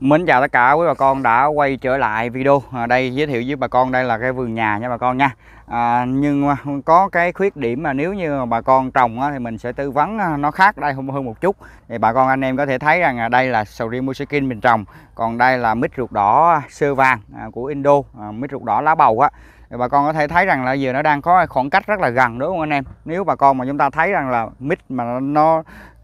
Mến chào tất cả quý bà con đã quay trở lại video à, Đây giới thiệu với bà con đây là cái vườn nhà nha bà con nha à, Nhưng có cái khuyết điểm mà nếu như bà con trồng á, thì mình sẽ tư vấn à, nó khác đây hơn một chút Thì bà con anh em có thể thấy rằng đây là sầu riêng Musikin mình trồng Còn đây là mít ruột đỏ sơ vàng à, của Indo à, Mít ruột đỏ lá bầu á bà con có thể thấy rằng là giờ nó đang có khoảng cách rất là gần đúng không anh em nếu bà con mà chúng ta thấy rằng là mít mà nó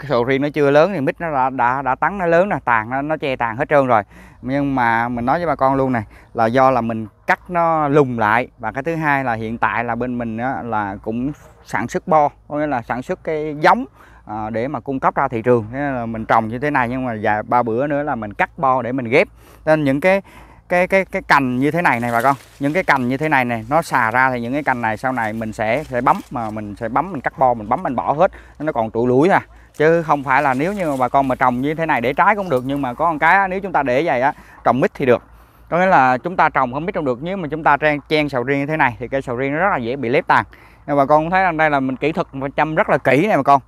sầu riêng nó chưa lớn thì mít nó đã đã, đã tắn nó lớn là tàn nó, nó che tàn hết trơn rồi nhưng mà mình nói với bà con luôn này là do là mình cắt nó lùng lại và cái thứ hai là hiện tại là bên mình á, là cũng sản xuất bo có nghĩa là sản xuất cái giống à, để mà cung cấp ra thị trường thế là mình trồng như thế này nhưng mà vài ba bữa nữa là mình cắt bo để mình ghép nên những cái cái cái cái cành như thế này này bà con những cái cành như thế này này nó xà ra thì những cái cành này sau này mình sẽ sẽ bấm mà mình sẽ bấm mình cắt bo mình bấm mình bỏ hết nó còn trụ lũi à chứ không phải là nếu như mà bà con mà trồng như thế này để trái cũng được nhưng mà có một cái nếu chúng ta để vậy á trồng mít thì được có nghĩa là chúng ta trồng không biết trồng được nếu mà chúng ta trang chen sầu riêng như thế này thì cây sầu riêng nó rất là dễ bị lép tàn nhưng bà con thấy rằng đây là mình kỹ thuật mình chăm rất là kỹ này bà con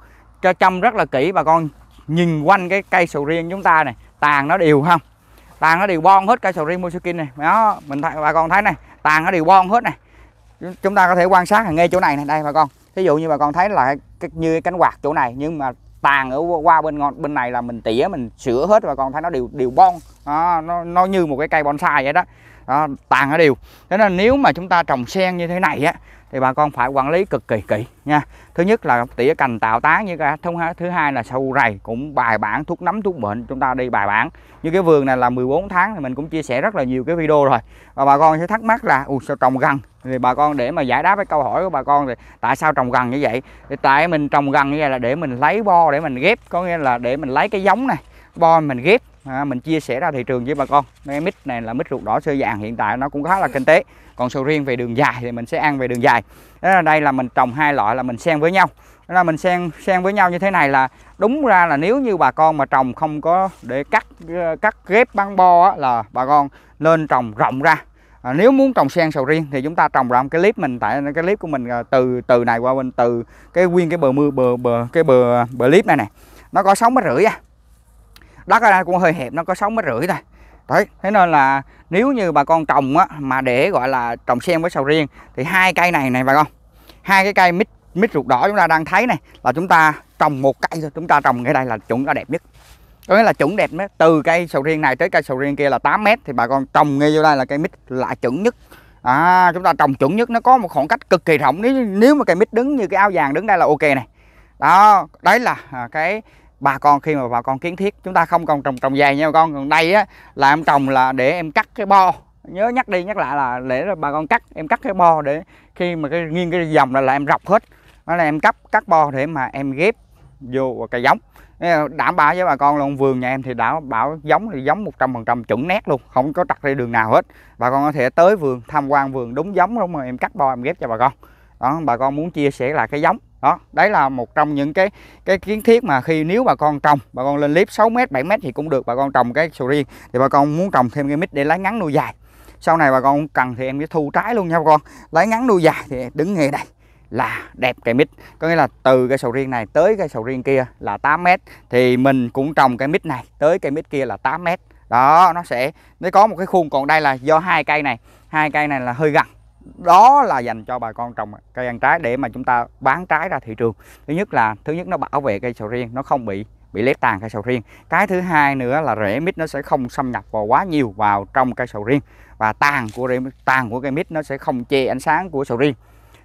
cho chăm rất là kỹ bà con nhìn quanh cái cây sầu riêng chúng ta này tàn nó đều không tàn nó đều bon hết cây sầu riêng Mushikin này đó mình thấy bà con thấy này tàn nó đều bon hết này chúng ta có thể quan sát ngay chỗ này này đây bà con ví dụ như bà con thấy là cái, như cánh quạt chỗ này nhưng mà tàn ở qua bên ngọn bên này là mình tỉa mình sửa hết và con thấy nó đều đều bon à, nó nó như một cái cây bonsai vậy đó đó, tàn ở điều. thế nên nếu mà chúng ta trồng sen như thế này á thì bà con phải quản lý cực kỳ kỹ nha thứ nhất là tỉa cành tạo tán như cả thông hai thứ hai là sâu rầy cũng bài bản thuốc nấm thuốc bệnh chúng ta đi bài bản như cái vườn này là 14 tháng thì mình cũng chia sẻ rất là nhiều cái video rồi và bà con sẽ thắc mắc là ui sao trồng gần thì bà con để mà giải đáp cái câu hỏi của bà con thì tại sao trồng gần như vậy thì tại mình trồng gần như vậy là để mình lấy bo để mình ghép có nghĩa là để mình lấy cái giống này bo mình ghép à, mình chia sẻ ra thị trường với bà con cái mít này là mít ruột đỏ sơ vàng hiện tại nó cũng khá là kinh tế còn sầu riêng về đường dài thì mình sẽ ăn về đường dài đó là đây là mình trồng hai loại là mình xen với nhau đó là mình xen xen với nhau như thế này là đúng ra là nếu như bà con mà trồng không có để cắt cắt ghép băng bo á, là bà con nên trồng rộng ra à, nếu muốn trồng sen sầu riêng thì chúng ta trồng rộng cái clip mình tại cái clip của mình à, từ từ này qua bên từ cái nguyên cái bờ mưa bờ bờ cái bờ bờ clip này nè nó có sáu mét rưỡi á à đất ở đây cũng hơi hẹp nó có sáu mét rưỡi thôi đấy thế nên là nếu như bà con trồng á mà để gọi là trồng sen với sầu riêng thì hai cây này này bà con hai cái cây mít mít ruột đỏ chúng ta đang thấy này là chúng ta trồng một cây thôi chúng ta trồng ngay đây là chuẩn là đẹp nhất có nghĩa là chuẩn đẹp nhất từ cây sầu riêng này tới cây sầu riêng kia là 8 mét thì bà con trồng ngay vô đây là cây mít là chuẩn nhất à, chúng ta trồng chuẩn nhất nó có một khoảng cách cực kỳ rộng nếu nếu mà cây mít đứng như cái áo vàng đứng đây là ok này đó đấy là à, cái bà con khi mà bà con kiến thiết chúng ta không còn trồng trồng dài nha con còn đây á là em trồng là để em cắt cái bo nhớ nhắc đi nhắc lại là để bà con cắt em cắt cái bo để khi mà cái nghiêng cái dòng là, là em rọc hết đó là em cắt cắt bo để mà em ghép vô cây giống đảm bảo với bà con luôn vườn nhà em thì đảm bảo giống thì giống 100% chuẩn nét luôn không có trật đi đường nào hết bà con có thể tới vườn tham quan vườn đúng giống đúng mà em cắt bo em ghép cho bà con đó bà con muốn chia sẻ lại cái giống đó đấy là một trong những cái cái kiến thiết mà khi nếu bà con trồng bà con lên clip 6 m 7 m thì cũng được bà con trồng cái sầu riêng thì bà con muốn trồng thêm cái mít để lá ngắn nuôi dài sau này bà con cần thì em sẽ thu trái luôn nha bà con lá ngắn nuôi dài thì đứng ngay đây là đẹp cây mít có nghĩa là từ cây sầu riêng này tới cây sầu riêng kia là 8 m thì mình cũng trồng cây mít này tới cây mít kia là 8 m đó nó sẽ nó có một cái khuôn còn đây là do hai cây này hai cây này là hơi gần đó là dành cho bà con trồng cây ăn trái để mà chúng ta bán trái ra thị trường thứ nhất là thứ nhất nó bảo vệ cây sầu riêng nó không bị bị lép tàn cây sầu riêng cái thứ hai nữa là rễ mít nó sẽ không xâm nhập vào quá nhiều vào trong cây sầu riêng và tàn của rễ tàn của cây mít nó sẽ không che ánh sáng của sầu riêng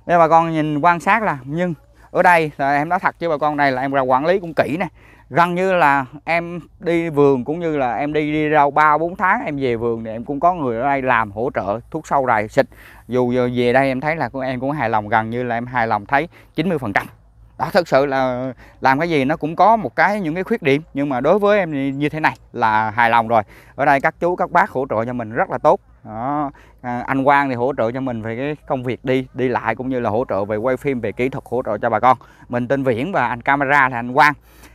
đây bà con nhìn quan sát là nhưng ở đây là em nói thật chứ bà con này là em ra quản lý cũng kỹ nè gần như là em đi vườn cũng như là em đi đi rau ba bốn tháng em về vườn thì em cũng có người ở đây làm hỗ trợ thuốc sâu rài xịt dù về đây em thấy là em cũng hài lòng gần như là em hài lòng thấy 90 phần trăm đó thật sự là làm cái gì nó cũng có một cái những cái khuyết điểm nhưng mà đối với em như thế này là hài lòng rồi ở đây các chú các bác hỗ trợ cho mình rất là tốt đó. À, anh Quang thì hỗ trợ cho mình về cái công việc đi đi lại cũng như là hỗ trợ về quay phim về kỹ thuật hỗ trợ cho bà con mình tên Viễn và anh camera là anh Quang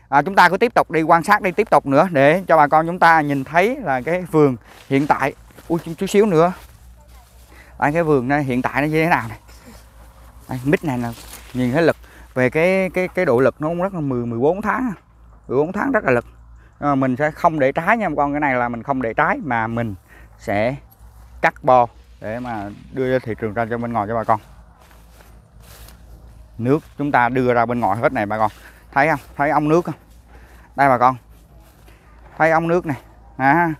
à, chúng ta cứ tiếp tục đi quan sát đi tiếp tục nữa để cho bà con chúng ta nhìn thấy là cái vườn hiện tại ui chút xíu nữa đây cái vườn này hiện tại nó như thế nào này đây, mít này là nhìn thấy lực về cái cái cái độ lực nó cũng rất là 10 14 tháng 14 à. tháng rất là lực à, mình sẽ không để trái nha con cái này là mình không để trái mà mình sẽ cắt bo để mà đưa ra thị trường ra cho bên ngoài cho bà con nước chúng ta đưa ra bên ngoài hết này bà con thấy không thấy ống nước không đây bà con thấy ống nước này à,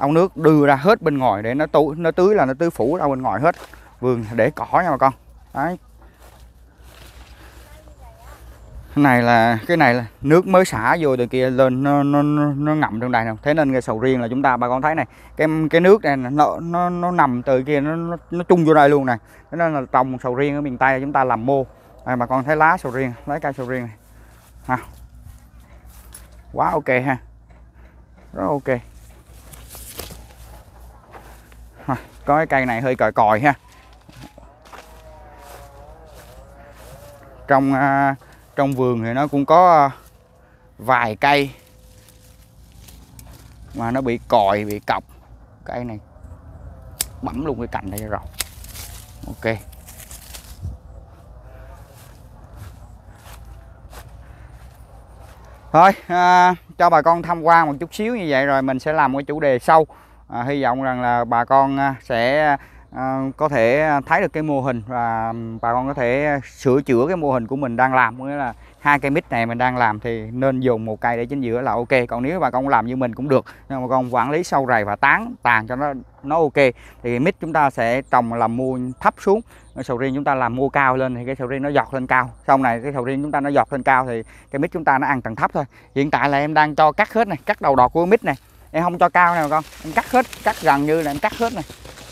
ống nước đưa ra hết bên ngoài để nó tưới nó tưới là nó tưới phủ ra bên ngoài hết vườn để cỏ nha bà con đấy này là cái này là nước mới xả vô từ kia lên nó, nó, nó ngậm trong này nè thế nên cái sầu riêng là chúng ta bà con thấy này cái cái nước này nó nó, nó nằm từ kia nó, nó nó chung vô đây luôn này thế nên là trồng sầu riêng ở miền tây chúng ta làm mô đây bà con thấy lá sầu riêng lấy cây sầu riêng này ha quá ok ha rất ok có cái cây này hơi còi còi ha trong à, trong vườn thì nó cũng có à, vài cây mà nó bị còi bị cọc cây này bấm luôn cái cành đây rồi ok thôi à, cho bà con tham quan một chút xíu như vậy rồi mình sẽ làm cái chủ đề sau à, hy vọng rằng là bà con à, sẽ à, có thể thấy được cái mô hình và bà con có thể sửa chữa cái mô hình của mình đang làm nghĩa là hai cây mít này mình đang làm thì nên dùng một cây để chính giữa là ok còn nếu bà con làm như mình cũng được nhưng mà con quản lý sâu rầy và tán tàn cho nó nó ok thì mít chúng ta sẽ trồng làm mua thấp xuống sầu riêng chúng ta làm mua cao lên thì cái sầu riêng nó giọt lên cao sau này cái sầu riêng chúng ta nó giọt lên cao thì cái mít chúng ta nó ăn tầng thấp thôi hiện tại là em đang cho cắt hết này cắt đầu đọt của mít này em không cho cao nè con em cắt hết cắt gần như là em cắt hết này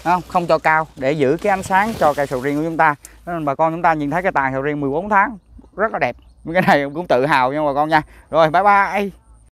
không không cho cao để giữ cái ánh sáng cho cây sầu riêng của chúng ta nên bà con chúng ta nhìn thấy cái tàn sầu riêng 14 tháng rất là đẹp cái này cũng tự hào nha bà con nha rồi bye bye